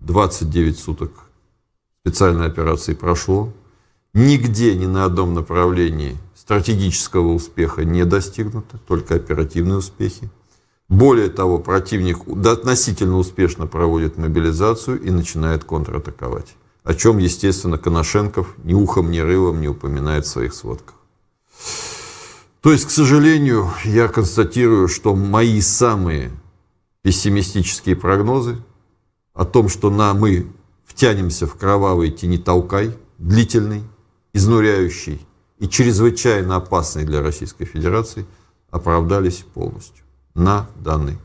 29 суток специальной операции прошло. Нигде, ни на одном направлении стратегического успеха не достигнуто, только оперативные успехи. Более того, противник относительно успешно проводит мобилизацию и начинает контратаковать. О чем, естественно, Коношенков ни ухом, ни рывом не упоминает в своих сводках. То есть, к сожалению, я констатирую, что мои самые пессимистические прогнозы о том, что на мы втянемся в кровавый тени длительный, изнуряющий и чрезвычайно опасный для Российской Федерации, оправдались полностью на данный